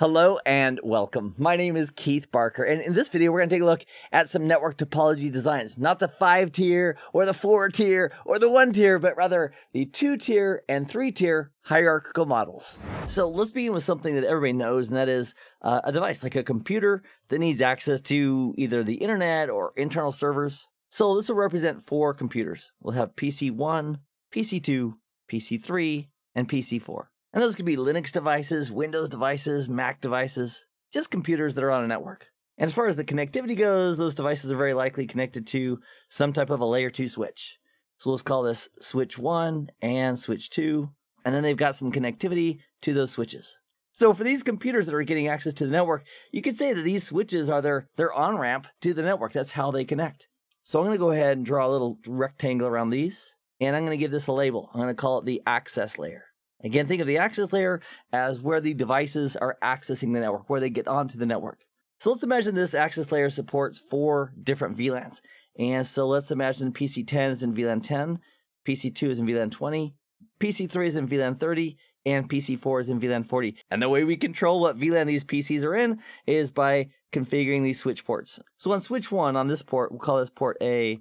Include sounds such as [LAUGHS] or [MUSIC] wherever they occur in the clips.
Hello and welcome. My name is Keith Barker, and in this video, we're going to take a look at some network topology designs. Not the five tier, or the four tier, or the one tier, but rather the two tier and three tier hierarchical models. So let's begin with something that everybody knows, and that is uh, a device like a computer that needs access to either the internet or internal servers. So this will represent four computers. We'll have PC1, PC2, PC3, and PC4. And those could be Linux devices, Windows devices, Mac devices, just computers that are on a network. And as far as the connectivity goes, those devices are very likely connected to some type of a layer 2 switch. So let's call this switch 1 and switch 2. And then they've got some connectivity to those switches. So for these computers that are getting access to the network, you could say that these switches are their, their on-ramp to the network. That's how they connect. So I'm going to go ahead and draw a little rectangle around these. And I'm going to give this a label. I'm going to call it the access layer. Again, think of the access layer as where the devices are accessing the network, where they get onto the network. So let's imagine this access layer supports four different VLANs. And so let's imagine PC10 is in VLAN 10, PC2 is in VLAN 20, PC3 is in VLAN 30, and PC4 is in VLAN 40. And the way we control what VLAN these PCs are in is by configuring these switch ports. So on switch 1 on this port, we'll call this port A,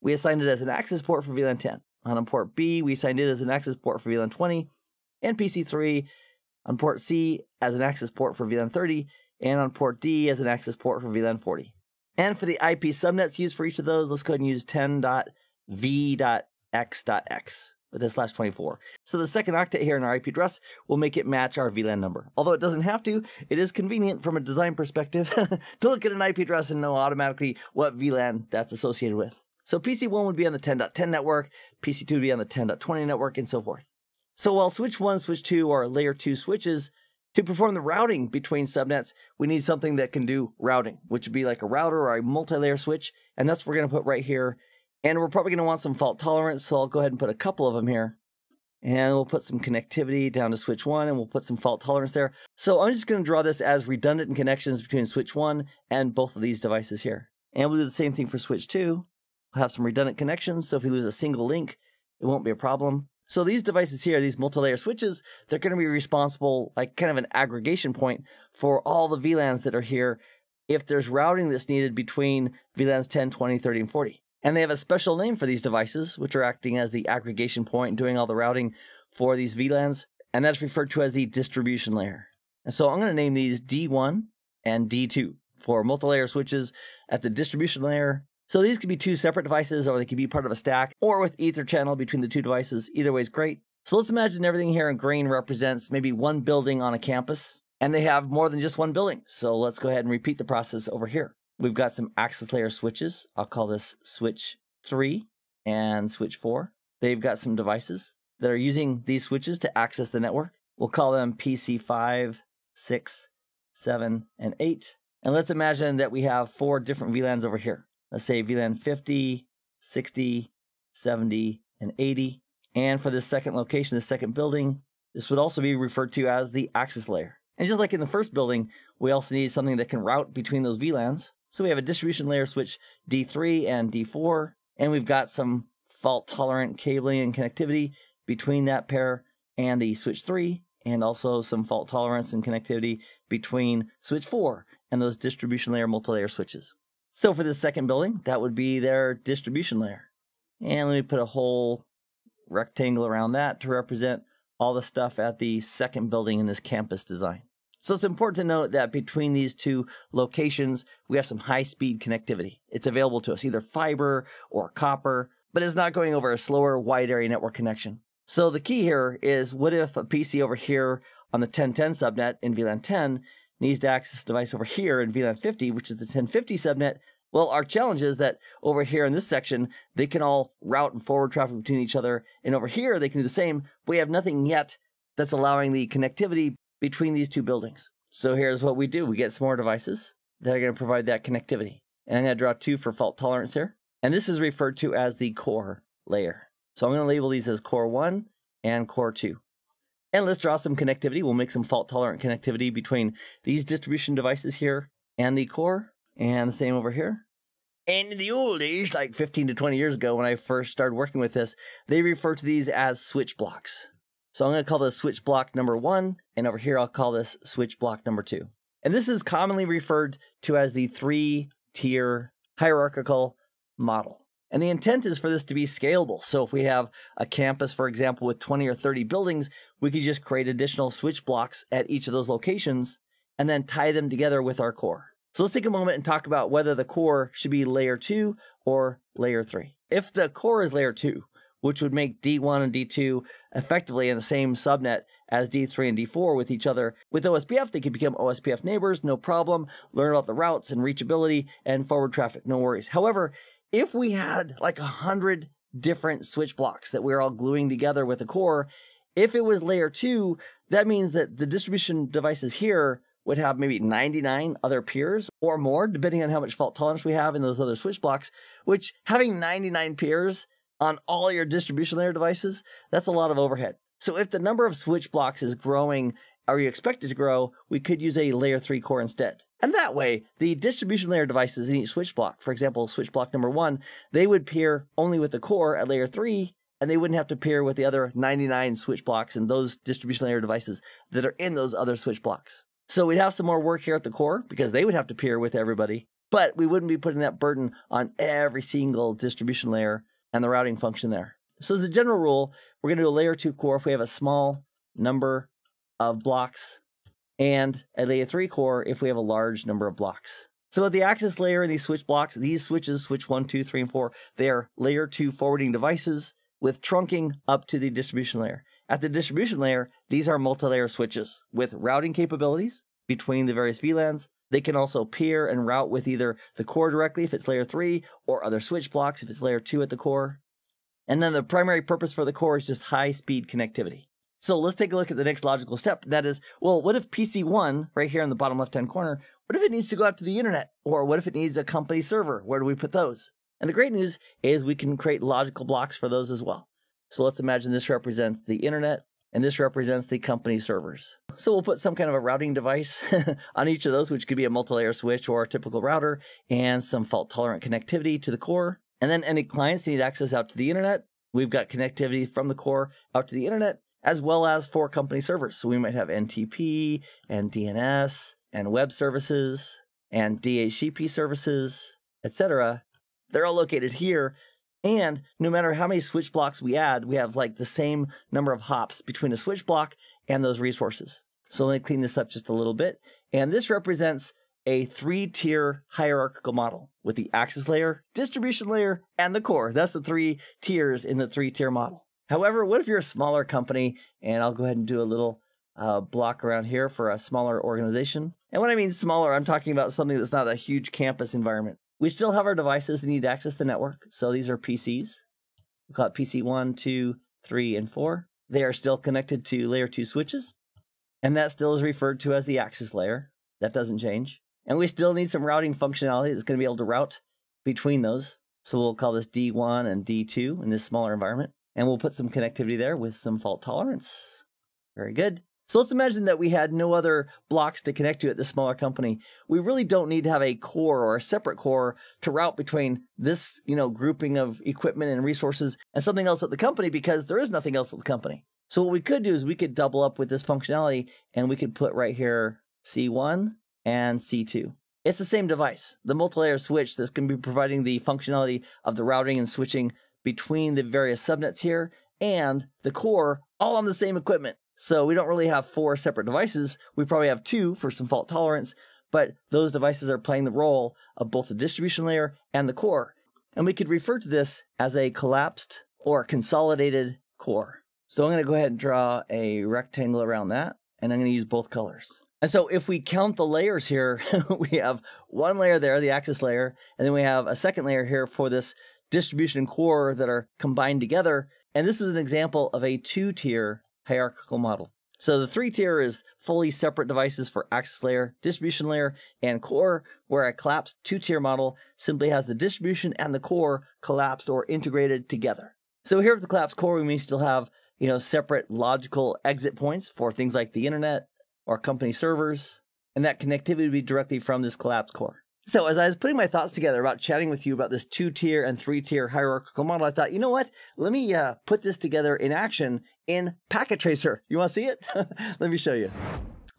we assigned it as an access port for VLAN 10. On port B, we signed it as an access port for VLAN 20, and PC3 on port C as an access port for VLAN 30, and on port D as an access port for VLAN 40. And for the IP subnets used for each of those, let's go ahead and use 10.v.x.x with a slash 24. So the second octet here in our IP address will make it match our VLAN number. Although it doesn't have to, it is convenient from a design perspective [LAUGHS] to look at an IP address and know automatically what VLAN that's associated with. So PC1 would be on the 10.10 network, PC2 would be on the 10.20 network, and so forth. So while switch 1, switch 2 are layer 2 switches, to perform the routing between subnets, we need something that can do routing, which would be like a router or a multi-layer switch, and that's what we're going to put right here. And we're probably going to want some fault tolerance, so I'll go ahead and put a couple of them here. And we'll put some connectivity down to switch 1, and we'll put some fault tolerance there. So I'm just going to draw this as redundant connections between switch 1 and both of these devices here. And we'll do the same thing for switch 2 will have some redundant connections, so if we lose a single link, it won't be a problem. So these devices here, these multi-layer switches, they're going to be responsible, like kind of an aggregation point for all the VLANs that are here if there's routing that's needed between VLANs 10, 20, 30, and 40. And they have a special name for these devices, which are acting as the aggregation point, doing all the routing for these VLANs, and that's referred to as the distribution layer. And so I'm going to name these D1 and D2 for multi-layer switches at the distribution layer so these could be two separate devices or they could be part of a stack or with ether channel between the two devices. Either way is great. So let's imagine everything here in green represents maybe one building on a campus and they have more than just one building. So let's go ahead and repeat the process over here. We've got some access layer switches. I'll call this switch three and switch four. They've got some devices that are using these switches to access the network. We'll call them PC5, 6, 7, and 8. And let's imagine that we have four different VLANs over here. Let's say VLAN 50, 60, 70, and 80. And for this second location, the second building, this would also be referred to as the access layer. And just like in the first building, we also need something that can route between those VLANs. So we have a distribution layer switch D3 and D4, and we've got some fault tolerant cabling and connectivity between that pair and the switch 3, and also some fault tolerance and connectivity between switch 4 and those distribution layer multi-layer switches. So for the second building, that would be their distribution layer. And let me put a whole rectangle around that to represent all the stuff at the second building in this campus design. So it's important to note that between these two locations, we have some high speed connectivity. It's available to us either fiber or copper, but it's not going over a slower wide area network connection. So the key here is what if a PC over here on the 1010 subnet in VLAN 10 needs to access the device over here in VLAN 50, which is the 1050 subnet. Well, our challenge is that over here in this section, they can all route and forward traffic between each other. And over here, they can do the same. We have nothing yet that's allowing the connectivity between these two buildings. So here's what we do. We get some more devices that are going to provide that connectivity. And I'm going to draw two for fault tolerance here. And this is referred to as the core layer. So I'm going to label these as core one and core two. And let's draw some connectivity. We'll make some fault tolerant connectivity between these distribution devices here and the core, and the same over here. And in the old days, like 15 to 20 years ago, when I first started working with this, they refer to these as switch blocks. So I'm going to call this switch block number one, and over here I'll call this switch block number two. And this is commonly referred to as the three tier hierarchical model. And the intent is for this to be scalable. So if we have a campus, for example, with 20 or 30 buildings, we could just create additional switch blocks at each of those locations and then tie them together with our core. So let's take a moment and talk about whether the core should be layer two or layer three. If the core is layer two, which would make D1 and D2 effectively in the same subnet as D3 and D4 with each other. With OSPF, they could become OSPF neighbors, no problem, learn about the routes and reachability and forward traffic, no worries. However, if we had like a hundred different switch blocks that we are all gluing together with a core, if it was layer two, that means that the distribution devices here would have maybe 99 other peers or more, depending on how much fault tolerance we have in those other switch blocks, which having 99 peers on all your distribution layer devices, that's a lot of overhead. So if the number of switch blocks is growing are you expected to grow, we could use a layer 3 core instead. And that way, the distribution layer devices in each switch block, for example, switch block number 1, they would pair only with the core at layer 3, and they wouldn't have to pair with the other 99 switch blocks and those distribution layer devices that are in those other switch blocks. So we'd have some more work here at the core because they would have to pair with everybody, but we wouldn't be putting that burden on every single distribution layer and the routing function there. So as a general rule, we're going to do a layer 2 core if we have a small number of blocks, and a layer 3 core if we have a large number of blocks. So at the access layer and these switch blocks, these switches, switch 1, 2, 3, and 4, they are layer 2 forwarding devices with trunking up to the distribution layer. At the distribution layer, these are multi-layer switches with routing capabilities between the various VLANs. They can also peer and route with either the core directly if it's layer 3 or other switch blocks if it's layer 2 at the core. And then the primary purpose for the core is just high-speed connectivity. So let's take a look at the next logical step. That is, well, what if PC1, right here in the bottom left-hand corner, what if it needs to go out to the internet? Or what if it needs a company server? Where do we put those? And the great news is we can create logical blocks for those as well. So let's imagine this represents the internet and this represents the company servers. So we'll put some kind of a routing device [LAUGHS] on each of those, which could be a multi-layer switch or a typical router and some fault-tolerant connectivity to the core. And then any clients need access out to the internet. We've got connectivity from the core out to the internet as well as for company servers. So we might have NTP and DNS and web services and DHCP services, etc. They're all located here. And no matter how many switch blocks we add, we have like the same number of hops between a switch block and those resources. So let me clean this up just a little bit. And this represents a three tier hierarchical model with the access layer, distribution layer, and the core. That's the three tiers in the three tier model. However, what if you're a smaller company? And I'll go ahead and do a little uh, block around here for a smaller organization. And when I mean smaller, I'm talking about something that's not a huge campus environment. We still have our devices that need to access the network. So these are PCs. We call it PC 1, 2, 3, and 4. They are still connected to layer 2 switches. And that still is referred to as the access layer. That doesn't change. And we still need some routing functionality that's going to be able to route between those. So we'll call this D1 and D2 in this smaller environment. And we'll put some connectivity there with some fault tolerance. Very good. So let's imagine that we had no other blocks to connect to at this smaller company. We really don't need to have a core or a separate core to route between this, you know, grouping of equipment and resources and something else at the company because there is nothing else at the company. So what we could do is we could double up with this functionality and we could put right here C1 and C2. It's the same device, the multi-layer switch that's going to be providing the functionality of the routing and switching between the various subnets here and the core all on the same equipment. So we don't really have four separate devices. We probably have two for some fault tolerance, but those devices are playing the role of both the distribution layer and the core. And we could refer to this as a collapsed or consolidated core. So I'm going to go ahead and draw a rectangle around that, and I'm going to use both colors. And so if we count the layers here, [LAUGHS] we have one layer there, the axis layer, and then we have a second layer here for this distribution and core that are combined together. And this is an example of a two tier hierarchical model. So the three tier is fully separate devices for access layer, distribution layer, and core, where a collapsed two tier model simply has the distribution and the core collapsed or integrated together. So here with the collapsed core, we may still have you know separate logical exit points for things like the internet or company servers, and that connectivity would be directly from this collapsed core. So as I was putting my thoughts together about chatting with you about this two-tier and three-tier hierarchical model, I thought, you know what? Let me uh, put this together in action in Packet Tracer. You want to see it? [LAUGHS] Let me show you.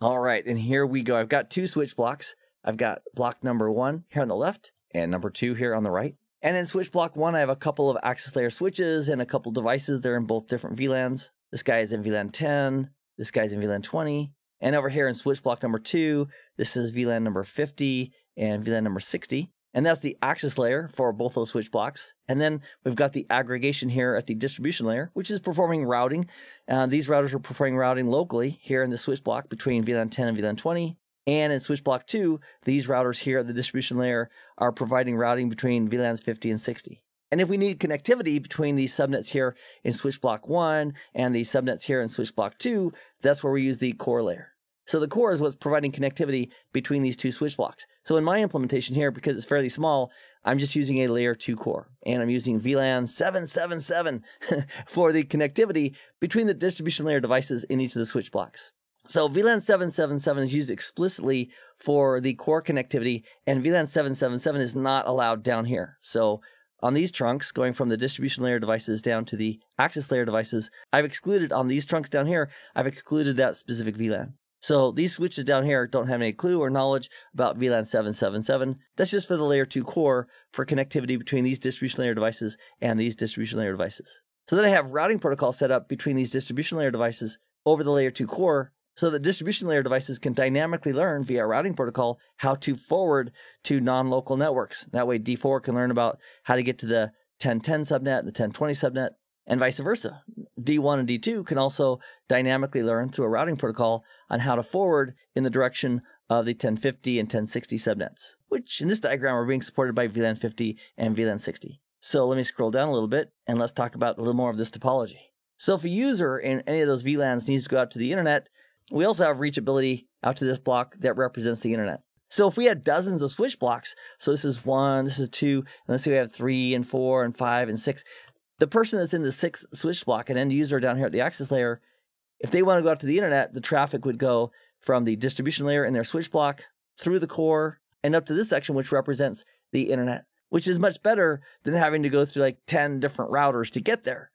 All right, and here we go. I've got two switch blocks. I've got block number one here on the left and number two here on the right. And in switch block one, I have a couple of access layer switches and a couple devices. They're in both different VLANs. This guy is in VLAN 10. This guy's in VLAN 20. And over here in switch block number two, this is VLAN number 50 and VLAN number 60. And that's the access layer for both those switch blocks. And then we've got the aggregation here at the distribution layer, which is performing routing. Uh, these routers are performing routing locally here in the switch block between VLAN 10 and VLAN 20. And in switch block 2, these routers here at the distribution layer are providing routing between VLANs 50 and 60. And if we need connectivity between these subnets here in switch block 1 and the subnets here in switch block 2, that's where we use the core layer. So the core is what's providing connectivity between these two switch blocks. So in my implementation here, because it's fairly small, I'm just using a layer 2 core and I'm using VLAN 777 [LAUGHS] for the connectivity between the distribution layer devices in each of the switch blocks. So VLAN 777 is used explicitly for the core connectivity and VLAN 777 is not allowed down here. So on these trunks, going from the distribution layer devices down to the access layer devices, I've excluded on these trunks down here, I've excluded that specific VLAN. So these switches down here don't have any clue or knowledge about VLAN 777. That's just for the layer 2 core for connectivity between these distribution layer devices and these distribution layer devices. So then I have routing protocol set up between these distribution layer devices over the layer 2 core so that distribution layer devices can dynamically learn via routing protocol how to forward to non-local networks. That way D4 can learn about how to get to the 1010 subnet, the 1020 subnet, and vice versa. D1 and D2 can also dynamically learn through a routing protocol on how to forward in the direction of the 1050 and 1060 subnets, which in this diagram are being supported by VLAN 50 and VLAN 60. So let me scroll down a little bit and let's talk about a little more of this topology. So if a user in any of those VLANs needs to go out to the internet, we also have reachability out to this block that represents the internet. So if we had dozens of switch blocks, so this is one, this is two, and let's say we have three and four and five and six, the person that's in the sixth switch block, an end user down here at the access layer, if they want to go out to the internet, the traffic would go from the distribution layer in their switch block through the core and up to this section, which represents the internet, which is much better than having to go through like 10 different routers to get there.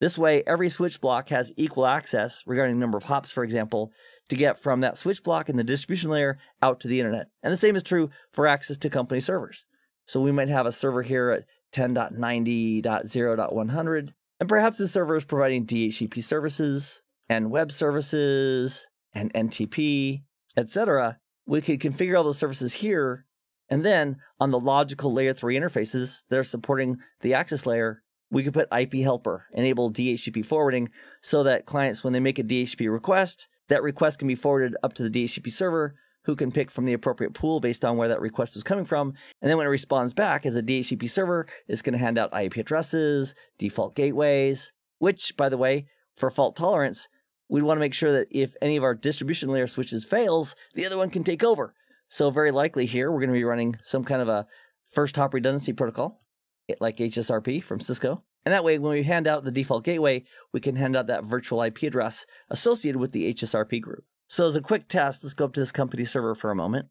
This way, every switch block has equal access regarding the number of hops, for example, to get from that switch block in the distribution layer out to the internet. And the same is true for access to company servers. So we might have a server here at 10.90.0.100, and perhaps the server is providing DHCP services and web services and NTP, etc. We could configure all those services here, and then on the logical layer 3 interfaces that are supporting the access layer, we could put IP helper, enable DHCP forwarding, so that clients, when they make a DHCP request, that request can be forwarded up to the DHCP server who can pick from the appropriate pool based on where that request was coming from. And then when it responds back as a DHCP server, it's going to hand out IP addresses, default gateways, which, by the way, for fault tolerance, we want to make sure that if any of our distribution layer switches fails, the other one can take over. So very likely here, we're going to be running some kind of a first hop redundancy protocol, like HSRP from Cisco. And that way, when we hand out the default gateway, we can hand out that virtual IP address associated with the HSRP group. So as a quick test, let's go up to this company server for a moment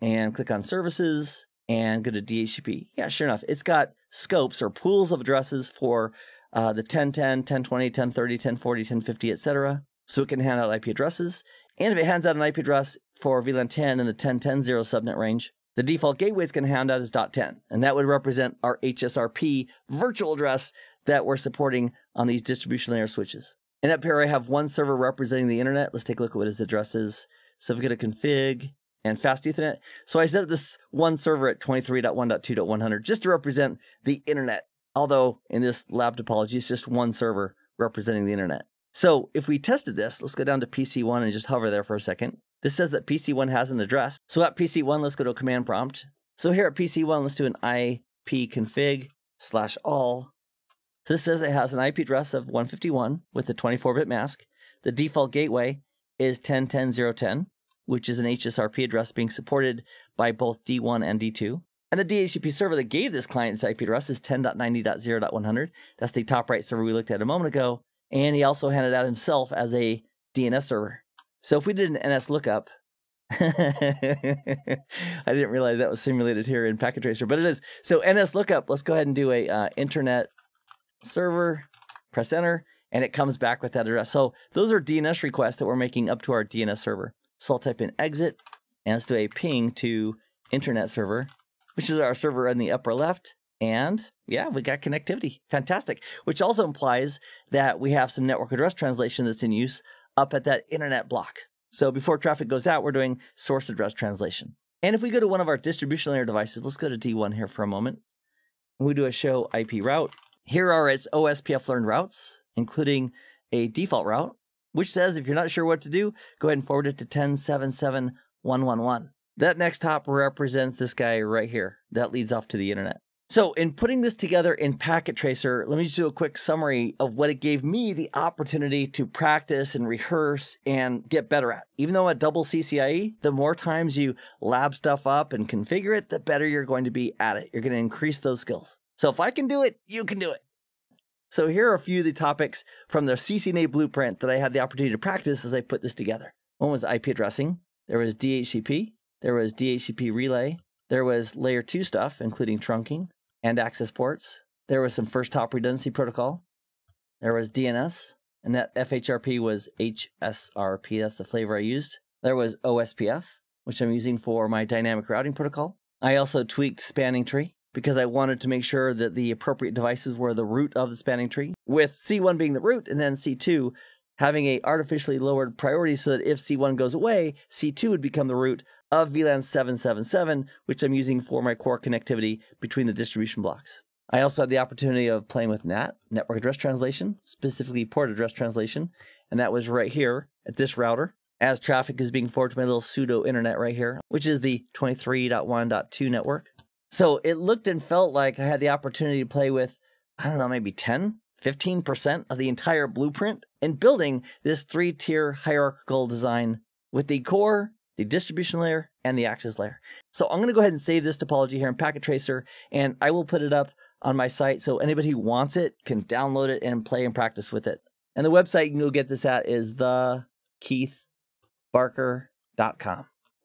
and click on services and go to DHCP. Yeah, sure enough, it's got scopes or pools of addresses for uh, the 1010, 1020, 1030, 1040, 1050, etc. So it can hand out IP addresses. And if it hands out an IP address for VLAN 10 in the 10.10.0 0 subnet range, the default gateway it's going to hand out is .10, and that would represent our HSRP virtual address that we're supporting on these distribution layer switches. In that pair, I have one server representing the internet. Let's take a look at what his address is. So if we get a config and fast ethernet. So I set up this one server at 23.1.2.100 just to represent the internet. Although in this lab topology, it's just one server representing the internet. So if we tested this, let's go down to PC1 and just hover there for a second. This says that PC1 has an address. So at PC1, let's go to a command prompt. So here at PC1, let's do an ipconfig slash all this says it has an IP address of 151 with a 24 bit mask. The default gateway is 10.10.0.10, which is an HSRP address being supported by both D1 and D2. And the DHCP server that gave this client its IP address is 10.90.0.100. That's the top right server we looked at a moment ago. And he also handed out himself as a DNS server. So if we did an NS lookup, [LAUGHS] I didn't realize that was simulated here in Packet Tracer, but it is. So NS lookup, let's go ahead and do a uh, internet server, press enter, and it comes back with that address. So those are DNS requests that we're making up to our DNS server. So I'll type in exit and let's do a ping to internet server, which is our server in the upper left. And yeah, we got connectivity. Fantastic. Which also implies that we have some network address translation that's in use up at that internet block. So before traffic goes out, we're doing source address translation. And if we go to one of our distribution layer devices, let's go to D1 here for a moment. We do a show IP route here are its OSPF learned routes, including a default route, which says if you're not sure what to do, go ahead and forward it to 1077111. That next hop represents this guy right here. That leads off to the internet. So in putting this together in Packet Tracer, let me just do a quick summary of what it gave me the opportunity to practice and rehearse and get better at. Even though at double CCIE, the more times you lab stuff up and configure it, the better you're going to be at it. You're going to increase those skills. So if I can do it, you can do it. So here are a few of the topics from the CCNA blueprint that I had the opportunity to practice as I put this together. One was IP addressing, there was DHCP, there was DHCP relay, there was layer 2 stuff including trunking and access ports, there was some first hop redundancy protocol, there was DNS, and that FHRP was HSRP, that's the flavor I used. There was OSPF, which I'm using for my dynamic routing protocol. I also tweaked spanning tree because I wanted to make sure that the appropriate devices were the root of the spanning tree, with C1 being the root and then C2 having a artificially lowered priority so that if C1 goes away, C2 would become the root of VLAN 777, which I'm using for my core connectivity between the distribution blocks. I also had the opportunity of playing with NAT, network address translation, specifically port address translation, and that was right here at this router as traffic is being forwarded to my little pseudo internet right here, which is the 23.1.2 network. So it looked and felt like I had the opportunity to play with, I don't know, maybe 10, 15% of the entire blueprint and building this three tier hierarchical design with the core, the distribution layer, and the access layer. So I'm going to go ahead and save this topology here in Packet Tracer, and I will put it up on my site so anybody who wants it can download it and play and practice with it. And the website you can go get this at is thekeithbarker.com.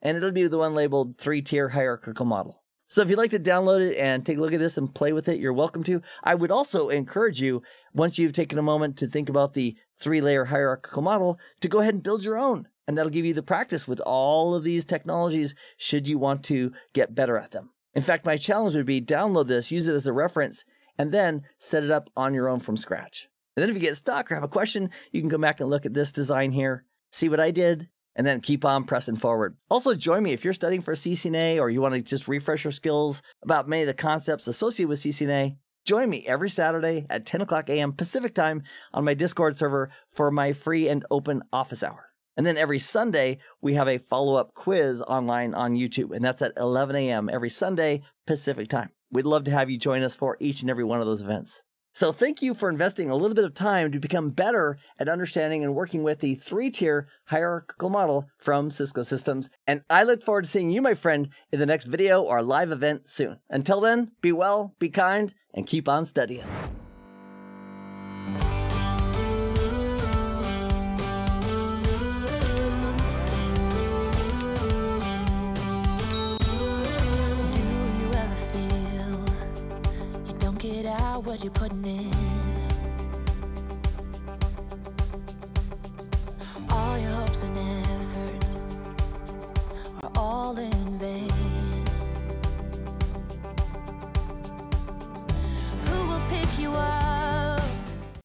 And it'll be the one labeled three tier hierarchical model. So if you'd like to download it and take a look at this and play with it, you're welcome to. I would also encourage you, once you've taken a moment to think about the three layer hierarchical model, to go ahead and build your own. And that'll give you the practice with all of these technologies should you want to get better at them. In fact, my challenge would be download this, use it as a reference, and then set it up on your own from scratch. And then if you get stuck or have a question, you can go back and look at this design here, see what I did, and then keep on pressing forward. Also, join me if you're studying for CCNA or you want to just refresh your skills about many of the concepts associated with CCNA. Join me every Saturday at 10 o'clock a.m. Pacific time on my Discord server for my free and open office hour. And then every Sunday, we have a follow up quiz online on YouTube, and that's at 11 a.m. every Sunday Pacific time. We'd love to have you join us for each and every one of those events. So thank you for investing a little bit of time to become better at understanding and working with the three-tier hierarchical model from Cisco Systems. And I look forward to seeing you, my friend, in the next video or live event soon. Until then, be well, be kind, and keep on studying. you putting in?